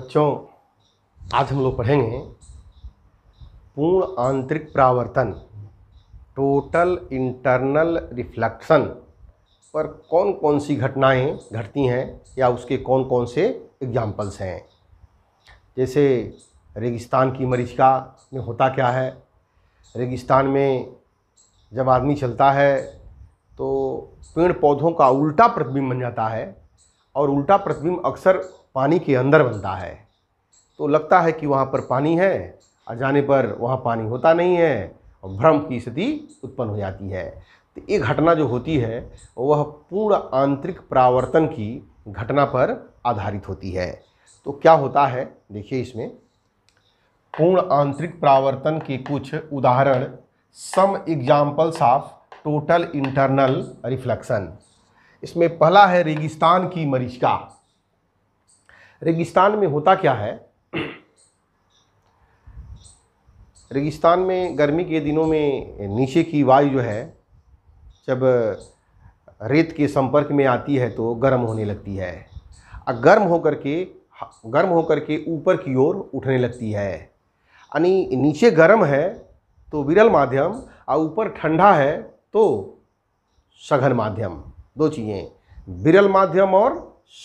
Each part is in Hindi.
बच्चों आज हम लोग पढ़ेंगे पूर्ण आंतरिक प्रावर्तन टोटल इंटरनल रिफ्लेक्शन पर कौन कौन सी घटनाएं घटती हैं या उसके कौन कौन से एग्जाम्पल्स हैं जैसे रेगिस्तान की मरीचिका में होता क्या है रेगिस्तान में जब आदमी चलता है तो पेड़ पौधों का उल्टा प्रतिबिंब बन जाता है और उल्टा प्रतिबिंब अक्सर पानी के अंदर बनता है तो लगता है कि वहाँ पर पानी है और जाने पर वहाँ पानी होता नहीं है और भ्रम की स्थिति उत्पन्न हो जाती है तो ये घटना जो होती है वह पूर्ण आंतरिक प्रावर्तन की घटना पर आधारित होती है तो क्या होता है देखिए इसमें पूर्ण आंतरिक प्रावर्तन के कुछ उदाहरण some examples of total internal reflection इसमें पहला है रेगिस्तान की मरीचिका रेगिस्तान में होता क्या है रेगिस्तान में गर्मी के दिनों में नीचे की वायु जो है जब रेत के संपर्क में आती है तो गर्म होने लगती है और गर्म होकर के गर्म होकर के ऊपर की ओर उठने लगती है यानी नीचे गर्म है तो विरल माध्यम और ऊपर ठंडा है तो सघन माध्यम दो चीज़ें विरल माध्यम और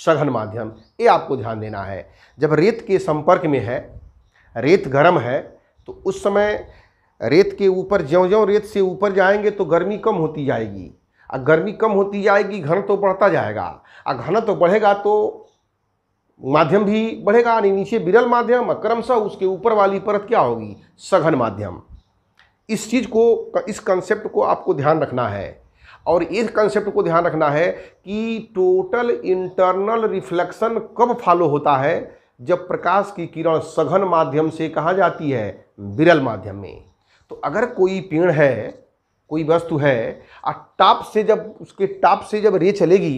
सघन माध्यम ये आपको ध्यान देना है जब रेत के संपर्क में है रेत गर्म है तो उस समय रेत के ऊपर ज्यो ज्यों रेत से ऊपर जाएंगे तो गर्मी कम होती जाएगी और गर्मी कम होती जाएगी घन तो बढ़ता जाएगा और घन तो बढ़ेगा तो माध्यम भी बढ़ेगा यानी नीचे विरल माध्यम और क्रमशः उसके ऊपर वाली परत क्या होगी सघन माध्यम इस चीज़ को इस कंसेप्ट को आपको ध्यान रखना है और इस कंसेप्ट को ध्यान रखना है कि टोटल इंटरनल रिफ्लेक्शन कब फॉलो होता है जब प्रकाश की किरण सघन माध्यम से कहाँ जाती है विरल माध्यम में तो अगर कोई पेड़ है कोई वस्तु है और टॉप से जब उसके टॉप से जब रे चलेगी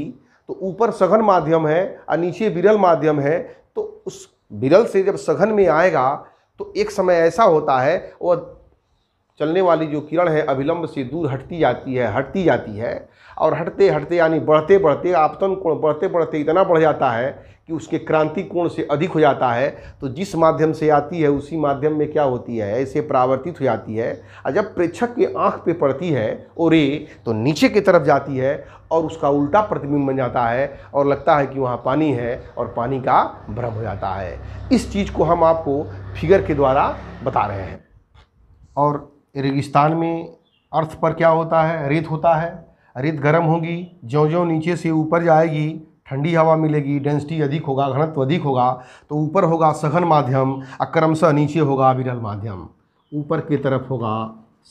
तो ऊपर सघन माध्यम है और नीचे विरल माध्यम है तो उस विरल से जब सघन में आएगा तो एक समय ऐसा होता है वह चलने वाली जो किरण है अभिलंब से दूर हटती जाती है हटती जाती है और हटते हटते यानी बढ़ते बढ़ते आपतन कोण बढ़ते बढ़ते इतना बढ़ जाता है कि उसके क्रांति कोण से अधिक हो जाता है तो जिस माध्यम से आती है उसी माध्यम में क्या होती है ऐसे परावर्तित हो जाती है और जब प्रेक्षक की आँख पे पड़ती है और रे तो नीचे की तरफ जाती है और उसका उल्टा प्रतिबिंब बन जाता है और लगता है कि वहाँ पानी है और पानी का भ्रम हो जाता है इस चीज़ को हम आपको फिगर के द्वारा बता रहे हैं और रेगिस्तान में अर्थ पर क्या होता है रेत होता है रेत गर्म होगी ज्यो ज्यो नीचे से ऊपर जाएगी ठंडी हवा मिलेगी डेंसिटी अधिक होगा घनत्व अधिक होगा तो ऊपर होगा सघन माध्यम अक्रमशः क्रमशः नीचे होगा विरल माध्यम ऊपर की तरफ होगा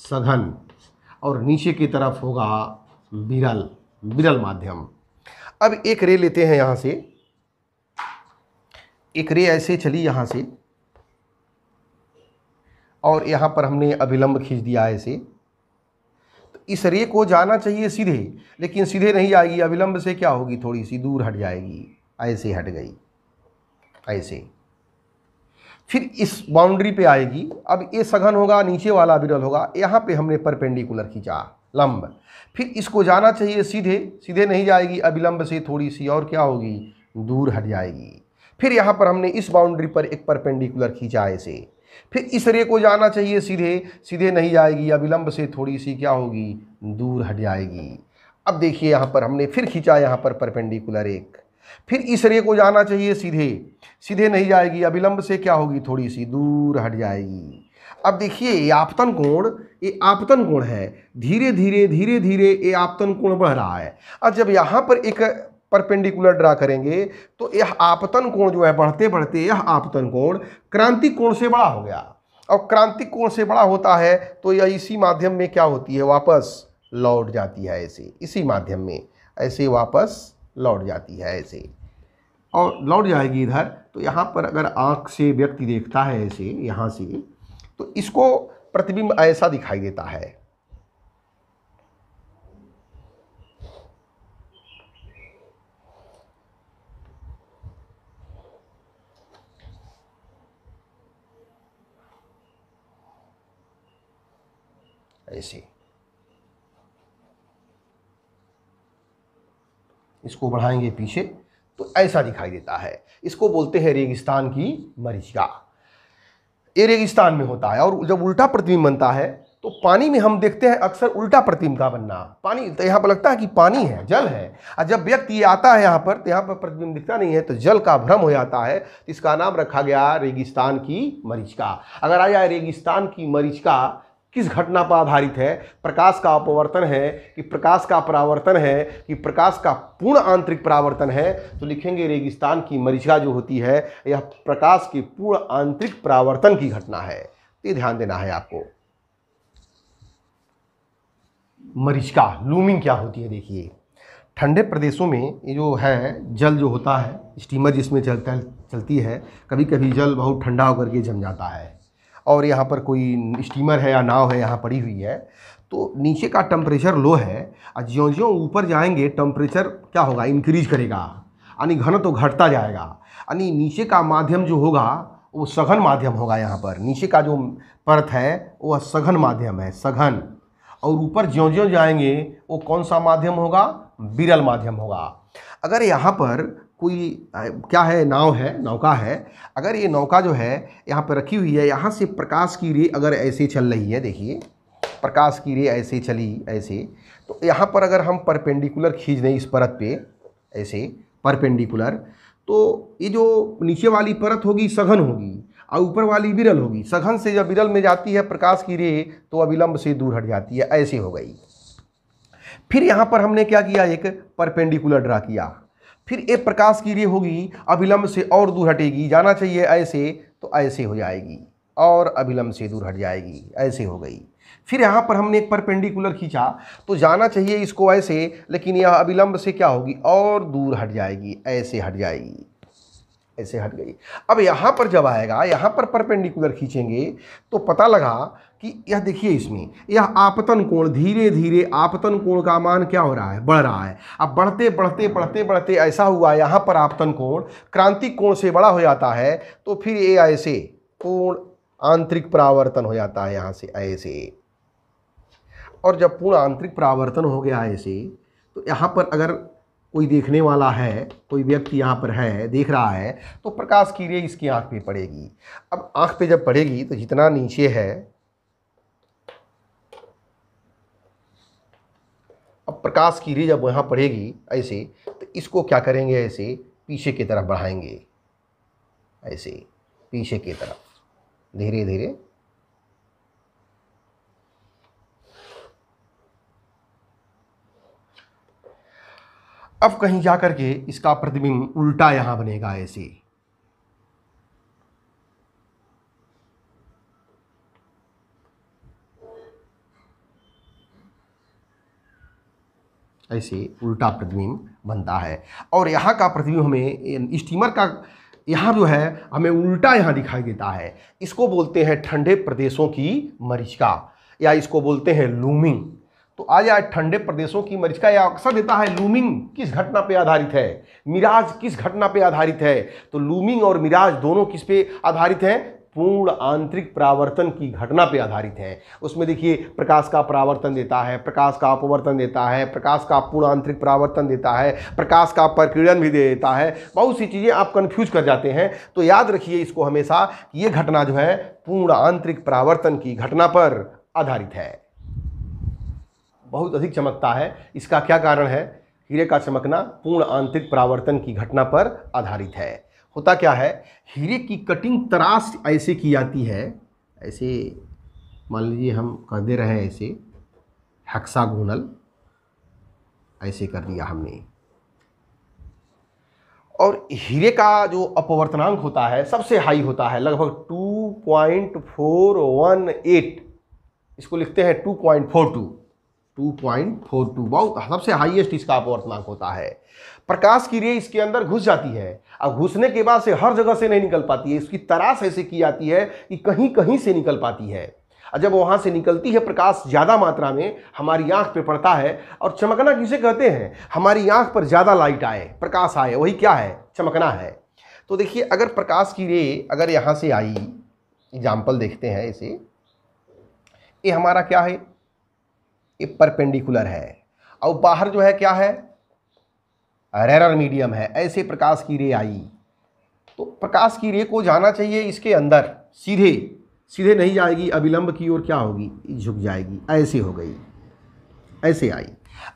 सघन और नीचे की तरफ होगा विरल विरल माध्यम अब एक रे लेते हैं यहाँ से एक रे ऐसे चली यहाँ से और यहाँ पर हमने अभिलंब खींच दिया ऐसे तो इस रे को जाना चाहिए सीधे लेकिन सीधे नहीं जाएगी अभिलंब से क्या होगी थोड़ी सी दूर हट जाएगी ऐसे हट गई ऐसे फिर इस बाउंड्री पे आएगी अब ये सघन होगा नीचे वाला विरल होगा यहाँ पे हमने परपेंडिकुलर खींचा लंब फिर इसको जाना चाहिए सीधे सीधे नहीं जाएगी अभिलंब से थोड़ी सी और क्या होगी दूर हट जाएगी फिर यहाँ पर हमने इस बाउंड्री पर एक परपेंडिकुलर खींचा ऐसे फिर इस रे को जाना चाहिए सीधे सीधे नहीं जाएगी या विलंब से थोड़ी सी क्या होगी दूर हट जाएगी अब देखिए यहाँ पर हमने फिर खींचा यहाँ पर परपेंडिकुलर एक फिर इस रे को जाना चाहिए सीधे सीधे नहीं जाएगी अविलंब से क्या होगी थोड़ी सी दूर हट जाएगी अब देखिए ये आपतन कोण ये आपतन कोण है धीरे धीरे धीरे धीरे ये आपतन कोण बढ़ रहा है और जब यहाँ पर एक परपेंडिकुलर ड्रा करेंगे तो यह आपतन कोण जो है बढ़ते बढ़ते यह आपतन कोण क्रांति कोण से बड़ा हो गया और क्रांति कोण से बड़ा होता है तो यह इसी माध्यम में क्या होती है वापस लौट जाती है ऐसे इसी माध्यम में ऐसे वापस लौट जाती है ऐसे और लौट जाएगी इधर तो यहाँ पर अगर आँख से व्यक्ति देखता है ऐसे यहाँ से तो इसको प्रतिबिंब ऐसा दिखाई देता है ऐसे इसको बढ़ाएंगे पीछे तो ऐसा दिखाई देता है इसको बोलते हैं रेगिस्तान की मरीचिका ये रेगिस्तान में होता है और जब उल्टा प्रतिबिंब बनता है तो पानी में हम देखते हैं अक्सर उल्टा प्रतिबिंब का बनना पानी तो यहाँ पर लगता है कि पानी है जल है और जब व्यक्ति आता है यहाँ पर तो यहाँ पर प्रतिबिंब दिखता नहीं है तो जल का भ्रम हो जाता है तो इसका नाम रखा गया रेगिस्तान की मरीचिका अगर आ जाए रेगिस्तान की मरीचिका किस घटना पर आधारित है प्रकाश का अपवर्तन है कि प्रकाश का परावर्तन है कि प्रकाश का पूर्ण आंतरिक परावर्तन है तो लिखेंगे रेगिस्तान की मरीचिका जो होती है यह प्रकाश के पूर्ण आंतरिक परावर्तन की घटना है तो ये ध्यान देना है आपको मरीचिका लूमिंग क्या होती है देखिए ठंडे प्रदेशों में ये जो है जल जो होता है स्टीमर जिसमें चलता चलती है कभी कभी जल बहुत ठंडा होकर के जम जाता है और यहाँ पर कोई स्टीमर है या नाव है यहाँ पड़ी हुई है तो नीचे का टेम्परेचर लो है और ज्यों ज्यों ऊपर जाएंगे टेम्परेचर क्या होगा इंक्रीज करेगा यानी घन तो घटता जाएगा यानी नीचे का माध्यम जो होगा वो सघन माध्यम होगा यहाँ पर नीचे का जो परत है वह सघन माध्यम है सघन और ऊपर ज्यों ज्यों जाएंगे वो कौन सा माध्यम होगा विरल माध्यम होगा अगर यहाँ पर कोई क्या है नाव है नौका है अगर ये नौका जो है यहाँ पर रखी हुई है यहाँ से प्रकाश की रे अगर ऐसे चल रही है देखिए प्रकाश की रे ऐसे चली ऐसे तो यहाँ पर अगर हम परपेंडिकुलर खींच दें इस परत पे ऐसे परपेंडिकुलर तो ये जो नीचे वाली परत होगी सघन होगी और ऊपर वाली विरल होगी सघन से जब विरल में जाती है प्रकाश की रे तो अविलंब से दूर हट जाती है ऐसे हो गई फिर यहाँ पर हमने क्या किया एक परपेंडिकुलर ड्रा किया फिर एक प्रकाश की रे होगी अभिलंब से और दूर हटेगी जाना चाहिए ऐसे तो ऐसे हो जाएगी और अभिलंब से दूर हट जाएगी ऐसे हो गई फिर यहाँ पर हमने एक परपेंडिकुलर खींचा तो जाना चाहिए इसको ऐसे लेकिन यह अभिलंब से क्या होगी और दूर हट जाएगी ऐसे हट जाएगी ऐसे हट गई अब यहाँ पर जब आएगा यहाँ पर परपेंडिकुलर खींचेंगे तो पता लगा कि यह देखिए इसमें यह आपतन कोण धीरे धीरे आपतन कोण का मान क्या हो रहा है बढ़ रहा है अब बढ़ते बढ़ते बढ़ते बढ़ते ऐसा हुआ यहाँ पर आपतन कोण क्रांतिक कोण से बड़ा हो जाता है तो फिर ये ऐसे पूर्ण आंतरिक परावर्तन हो जाता है यहाँ से ऐसे और जब पूर्ण आंतरिक परावर्तन हो गया ऐसे तो यहाँ पर अगर कोई देखने वाला है कोई व्यक्ति यहाँ पर है देख रहा है तो प्रकाश की रे इसकी आँख पे पड़ेगी अब आँख पे जब पड़ेगी तो जितना नीचे है अब प्रकाश की रे जब यहाँ पड़ेगी ऐसे तो इसको क्या करेंगे ऐसे पीछे की तरफ बढ़ाएंगे ऐसे पीछे की तरफ धीरे धीरे अब कहीं जा के इसका प्रतिबिंब उल्टा यहां बनेगा ऐसे ऐसे उल्टा प्रतिबिंब बनता है और यहाँ का प्रतिबिंब हमें स्टीमर का यहाँ जो है हमें उल्टा यहाँ दिखाई देता है इसको बोलते हैं ठंडे प्रदेशों की मरीचिका या इसको बोलते हैं लूमिंग तो आज आज ठंडे प्रदेशों की मरीज का यह अक्सर देता है लूमिंग किस घटना पे आधारित है मिराज किस घटना पे आधारित है तो लूमिंग और मिराज दोनों किस पे आधारित हैं पूर्ण आंतरिक परावर्तन की घटना पे आधारित है उसमें देखिए प्रकाश का परावर्तन देता है प्रकाश का अपवर्तन देता है प्रकाश का पूर्ण आंतरिक परावर्तन देता है प्रकाश का प्रकीर्णन भी दे देता है बहुत सी चीज़ें आप कन्फ्यूज कर जाते हैं तो याद रखिए इसको हमेशा ये घटना जो है पूर्ण आंतरिक परावर्तन की घटना पर आधारित है बहुत अधिक चमकता है इसका क्या कारण है हीरे का चमकना पूर्ण आंतरिक परावर्तन की घटना पर आधारित है होता क्या है हीरे की कटिंग तराश ऐसे की जाती है ऐसे मान लीजिए हम कह दे रहे हैं ऐसे हेक्सागोनल ऐसे कर दिया हमने और हीरे का जो अपवर्तनांक होता है सबसे हाई होता है लगभग 2.418 इसको लिखते हैं 2.42 2.42 बहुत सबसे हाईएस्ट इसका अपवर्तनांक होता है प्रकाश की रे इसके अंदर घुस जाती है अब घुसने के बाद से हर जगह से नहीं निकल पाती है इसकी तराश ऐसे की जाती है कि कहीं कहीं से निकल पाती है और जब वहाँ से निकलती है प्रकाश ज़्यादा मात्रा में हमारी आँख पर पड़ता है और चमकना किसे कहते हैं हमारी आँख पर ज़्यादा लाइट आए प्रकाश आए वही क्या है चमकना है तो देखिए अगर प्रकाश की रे अगर यहाँ से आई एग्जाम्पल देखते हैं इसे ये हमारा क्या है ये परपेंडिकुलर है और बाहर जो है क्या है रेरर मीडियम है ऐसे प्रकाश की रे आई तो प्रकाश की रे को जाना चाहिए इसके अंदर सीधे सीधे नहीं जाएगी अविलंब की ओर क्या होगी झुक जाएगी ऐसे हो गई ऐसे आई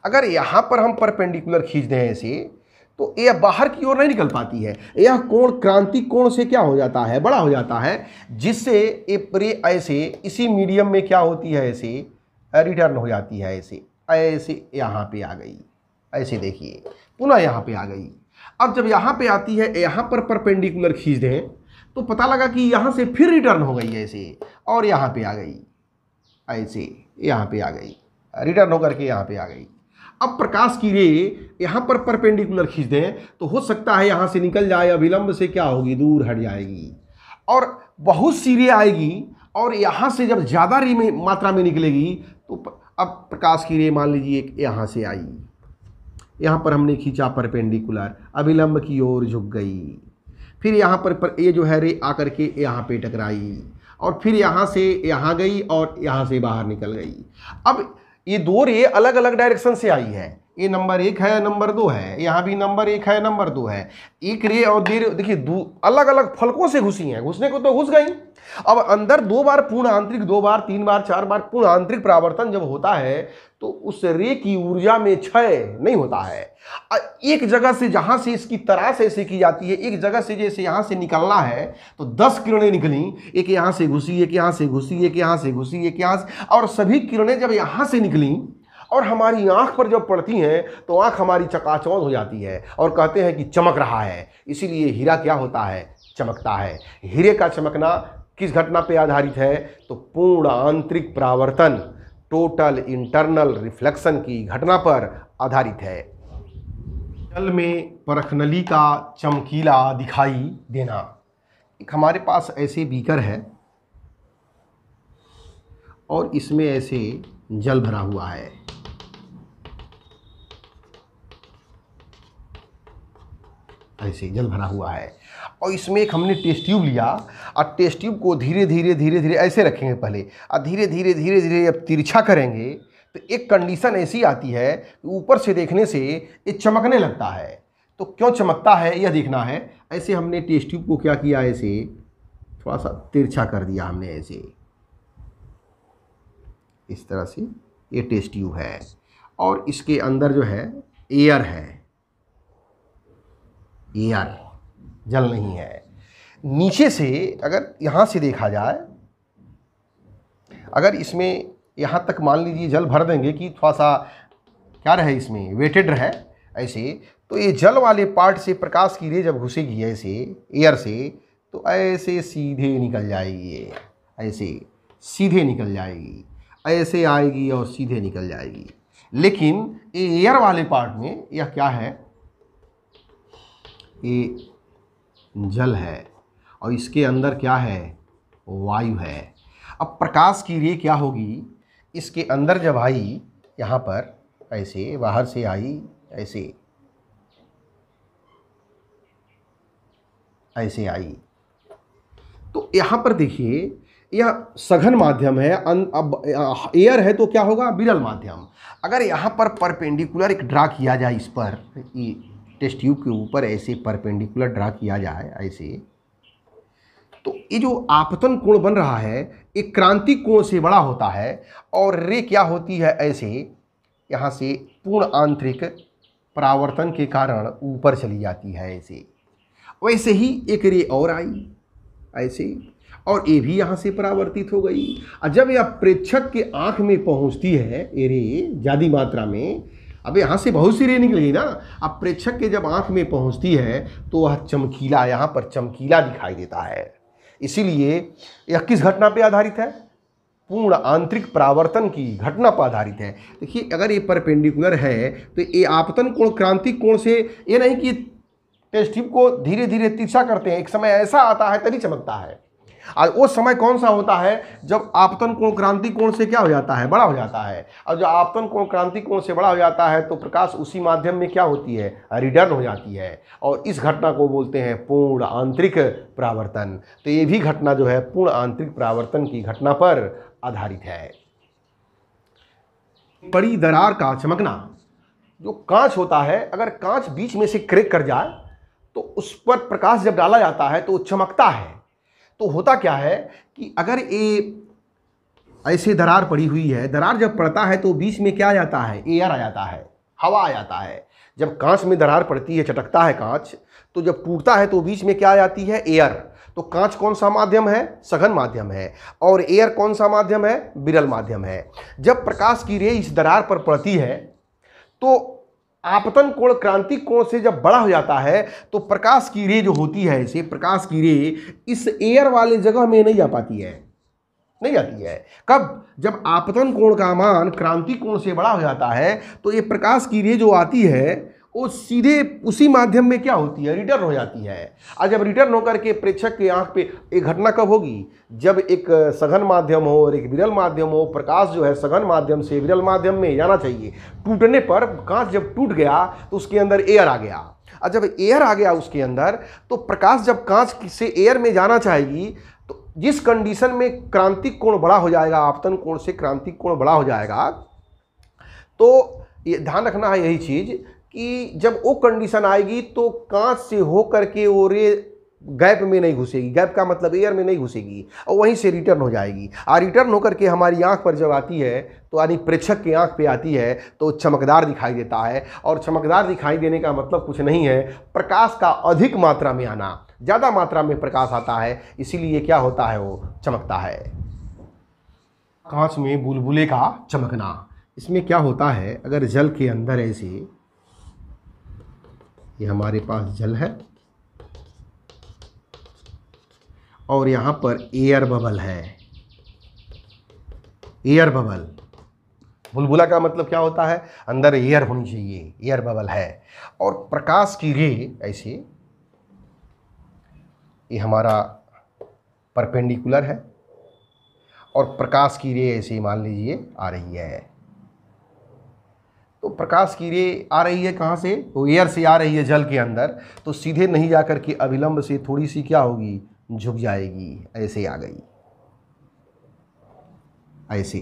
अगर यहाँ पर हम परपेंडिकुलर खींच दें ऐसे तो यह बाहर की ओर नहीं निकल पाती है यह कोण क्रांति कोण से क्या हो जाता है बड़ा हो जाता है जिससे ये प्रे ऐसे इसी मीडियम में क्या होती है ऐसे रिटर्न हो जाती है ऐसे ऐसे यहाँ पे आ गई ऐसे देखिए पुनः यहाँ पे आ गई अब जब यहाँ पे आती है यहाँ पर परपेंडिकुलर खींच दें तो पता लगा कि यहाँ से फिर रिटर्न हो गई ऐसे और यहाँ पे आ गई ऐसे यहाँ पे आ गई रिटर्न होकर के यहाँ पे आ गई अब प्रकाश की रे यहाँ पर परपेंडिकुलर खींच दें तो हो सकता है यहाँ से निकल जाए अविलंब से क्या होगी दूर हट जाएगी और बहुत सी रे आएगी और यहाँ से जब ज़्यादा रे में मात्रा में निकलेगी तो अब प्रकाश की रे मान लीजिए यहाँ से आई यहाँ पर हमने खींचा परपेंडिकुलर अभिलंब की ओर झुक गई फिर यहाँ पर, पर ये जो है रे आकर के यहाँ पे टकराई और फिर यहाँ से यहाँ गई और यहाँ से बाहर निकल गई अब ये दो रे अलग अलग डायरेक्शन से आई है ये नंबर एक है नंबर दो है यहाँ भी नंबर एक है नंबर दो है एक रे और दे देखिए दो अलग अलग फलकों से घुसी हैं घुसने को तो घुस गई अब अंदर दो बार पूर्ण आंतरिक दो बार तीन बार चार बार पूर्ण आंतरिक परावर्तन जब होता है तो उस रे की ऊर्जा में क्षय नहीं होता है एक जगह से जहाँ से इसकी तराश ऐसे की जाती है एक जगह से जैसे यहाँ से निकलना है तो दस किरणें निकली एक यहाँ से घुसी एक यहाँ से घुसी एक यहाँ से घुसी एक यहाँ से और सभी किरणें जब यहाँ से निकली और हमारी आँख पर जब पड़ती हैं तो आँख हमारी चकाचौंध हो जाती है और कहते हैं कि चमक रहा है इसीलिए हीरा क्या होता है चमकता है हीरे का चमकना किस घटना पर आधारित है तो पूर्ण आंतरिक परावर्तन टोटल इंटरनल रिफ्लेक्शन की घटना पर आधारित है जल में परखनली का चमकीला दिखाई देना एक हमारे पास ऐसे बीकर है और इसमें ऐसे जल भरा हुआ है ऐसे जल भरा हुआ है और इसमें एक हमने टेस्ट ट्यूब लिया और टेस्ट ट्यूब को धीरे धीरे धीरे धीरे ऐसे रखेंगे पहले और धीरे धीरे धीरे धीरे जब तिरछा करेंगे तो एक कंडीशन ऐसी आती है कि ऊपर से देखने से ये चमकने लगता है तो क्यों चमकता है यह देखना है ऐसे हमने टेस्ट ट्यूब को क्या किया ऐसे थोड़ा सा तिरछा कर दिया हमने ऐसे इस तरह से ये टेस्ट ट्यूब है और इसके अंदर जो है एयर है ये जल नहीं है नीचे से अगर यहाँ से देखा जाए अगर इसमें यहाँ तक मान लीजिए जल भर देंगे कि थोड़ा सा क्या रहे इसमें वेटेड रहे ऐसे तो ये जल वाले पार्ट से प्रकाश की रे जब घुसेगी ऐसे एयर से तो ऐसे सीधे निकल जाएगी ऐसे सीधे निकल जाएगी ऐसे आएगी और सीधे निकल जाएगी लेकिन एयर वाले पार्ट में यह क्या है ये जल है और इसके अंदर क्या है वायु है अब प्रकाश की रे क्या होगी इसके अंदर जब आई यहाँ पर ऐसे बाहर से आई ऐसे ऐसे आई तो यहाँ पर देखिए यह सघन माध्यम है अन अब एयर है तो क्या होगा बिरल माध्यम अगर यहाँ पर परपेंडिकुलर एक ड्रा किया जाए इस पर टेस्ट ट्यूब के ऊपर ऐसे परपेंडिकुलर ड्रा किया जाए ऐसे तो ये जो आपतन कोण बन रहा है एक क्रांति कोण से बड़ा होता है और रे क्या होती है ऐसे यहाँ से पूर्ण आंतरिक परावर्तन के कारण ऊपर चली जाती है ऐसे वैसे ही एक रे और आई ऐसे और ये भी यहाँ से परावर्तित हो गई और जब यह प्रेक्षक के आँख में पहुँचती है ये रे ज़्यादा मात्रा में अब यहाँ से बहुत सी रे निकलेगी ना अब प्रेक्षक के जब आँख में पहुँचती है तो वह चमकीला यहाँ पर चमकीला दिखाई देता है इसीलिए यह किस घटना पर आधारित है पूर्ण आंतरिक प्रावर्तन की घटना पर आधारित है देखिए अगर ये परपेंडिकुलर है तो ये आपतन कोण क्रांतिक कोण से ये नहीं कि टेस्टिव को धीरे धीरे तीसा करते हैं एक समय ऐसा आता है तभी चमकता है और वो समय कौन सा होता है जब आपतन कोण क्रांति कोण से क्या हो जाता है बड़ा हो जाता है और जब आपतन कोण क्रांति कोण से बड़ा हो जाता है तो प्रकाश उसी माध्यम में क्या होती है रिटर्न हो जाती है और इस घटना को बोलते हैं पूर्ण आंतरिक प्रावर्तन तो ये भी घटना जो है पूर्ण आंतरिक प्रावर्तन की घटना पर आधारित है पड़ी दरार का चमकना जो कांच होता है अगर कांच बीच में से क्रेक कर जाए तो उस पर प्रकाश जब डाला जाता है तो वो चमकता है तो होता क्या है कि अगर ये ऐसे दरार पड़ी हुई है दरार जब पड़ता है तो बीच में क्या आ जाता है एयर आ जाता है हवा आ जाता है जब कांच में दरार पड़ती है चटकता है कांच तो जब टूटता है तो बीच में क्या आ जाती है एयर तो कांच कौन सा माध्यम है सघन माध्यम है और एयर कौन सा माध्यम है बिरल माध्यम है जब प्रकाश की रे इस दरार पर पड़ती है तो आपतन कोण क्रांति कोण से जब बड़ा हो जाता है तो प्रकाश की रे जो होती है इसे प्रकाश की रे इस एयर वाले जगह में नहीं जा पाती है नहीं जाती है कब जब आपतन कोण का मान क्रांति कोण से बड़ा हो जाता है तो ये प्रकाश की रे जो आती है वो सीधे उसी माध्यम में क्या होती है रिटर्न हो जाती है आज जब रिटर्न होकर के प्रेक्षक की आंख पे एक घटना कब होगी जब एक सघन माध्यम हो और एक विरल माध्यम हो प्रकाश जो है सघन माध्यम से विरल माध्यम में जाना चाहिए टूटने पर कांच जब टूट गया तो उसके अंदर एयर आ गया और जब एयर आ गया उसके अंदर तो प्रकाश जब कांच से एयर में जाना चाहेगी तो जिस कंडीशन में क्रांतिक कोण बड़ा हो जाएगा आपतन कोण से क्रांतिक कोण बड़ा हो जाएगा तो ये ध्यान रखना है यही चीज़ कि जब वो कंडीशन आएगी तो कांच से होकर के वो रे गैप में नहीं घुसेगी गैप का मतलब एयर में नहीं घुसेगी और वहीं से रिटर्न हो जाएगी और रिटर्न होकर के हमारी आंख पर जब आती है तो यानी प्रेक्षक की आंख पे आती है तो चमकदार दिखाई देता है और चमकदार दिखाई देने का मतलब कुछ नहीं है प्रकाश का अधिक मात्रा में आना ज़्यादा मात्रा में प्रकाश आता है इसीलिए क्या होता है वो चमकता है कांच में बुलबुले का चमकना इसमें क्या होता है अगर जल के अंदर ऐसे ये हमारे पास जल है और यहाँ पर एयर बबल है एयर बबल बुलबुला का मतलब क्या होता है अंदर एयर होनी चाहिए एयर बबल है और प्रकाश की रे ऐसे ये हमारा परपेंडिकुलर है और प्रकाश की रे ऐसे मान लीजिए आ रही है तो प्रकाश की रे आ रही है कहाँ से तो एयर से आ रही है जल के अंदर तो सीधे नहीं जाकर के अविलंब से थोड़ी सी क्या होगी झुक जाएगी ऐसे आ गई ऐसे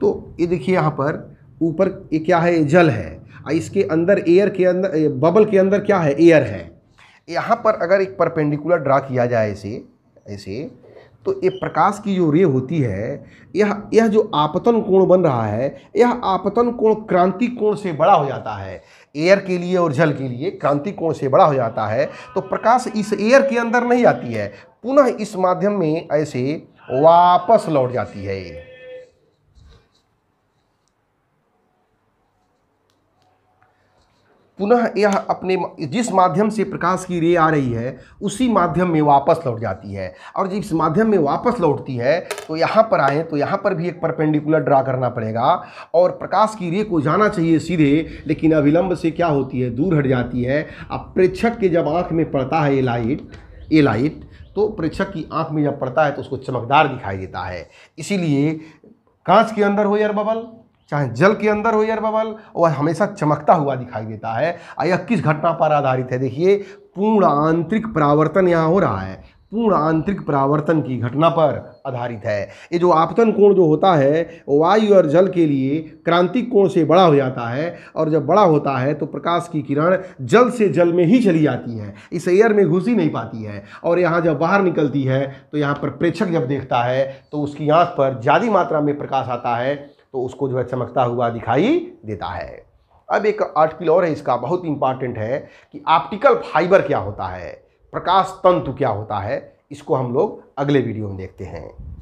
तो ये देखिए यहाँ पर ऊपर ये क्या है जल है और इसके अंदर एयर के अंदर बबल के अंदर क्या है एयर है यहाँ पर अगर एक परपेंडिकुलर ड्रा किया जाए ऐसे ऐसे तो ये प्रकाश की जो रे होती है यह यह जो आपतन कोण बन रहा है यह आपतन कोण क्रांति कोण से बड़ा हो जाता है एयर के लिए और जल के लिए क्रांति कोण से बड़ा हो जाता है तो प्रकाश इस एयर के अंदर नहीं आती है पुनः इस माध्यम में ऐसे वापस लौट जाती है पुनः यह अपने जिस माध्यम से प्रकाश की रे आ रही है उसी माध्यम में वापस लौट जाती है और जिस माध्यम में वापस लौटती है तो यहाँ पर आए तो यहाँ पर भी एक परपेंडिकुलर ड्रा करना पड़ेगा और प्रकाश की रे को जाना चाहिए सीधे लेकिन अविलंब से क्या होती है दूर हट जाती है अब प्रेक्षक के जब आँख में पड़ता है ये लाइट ये लाइट तो प्रेक्षक की आँख में जब पड़ता है तो उसको चमकदार दिखाई देता है इसीलिए कांच के अंदर हो यार बबल चाहे जल के अंदर हो या बबल वह हमेशा चमकता हुआ दिखाई देता है यह किस घटना पर आधारित है देखिए पूर्ण आंतरिक परावर्तन यहाँ हो रहा है पूर्ण आंतरिक परावर्तन की घटना पर आधारित है ये जो आपतन कोण जो होता है वायु और जल के लिए क्रांतिक कोण से बड़ा हो जाता है और जब बड़ा होता है तो प्रकाश की किरण जल से जल में ही चली जाती है इस एयर में घुस ही नहीं पाती है और यहाँ जब बाहर निकलती है तो यहाँ पर प्रेक्षक जब देखता है तो उसकी आँख पर ज़्यादा मात्रा में प्रकाश आता है तो उसको जो है चमकता हुआ दिखाई देता है अब एक आर्टिकल और है इसका बहुत इंपॉर्टेंट है कि ऑप्टिकल फाइबर क्या होता है प्रकाश तंतु क्या होता है इसको हम लोग अगले वीडियो में देखते हैं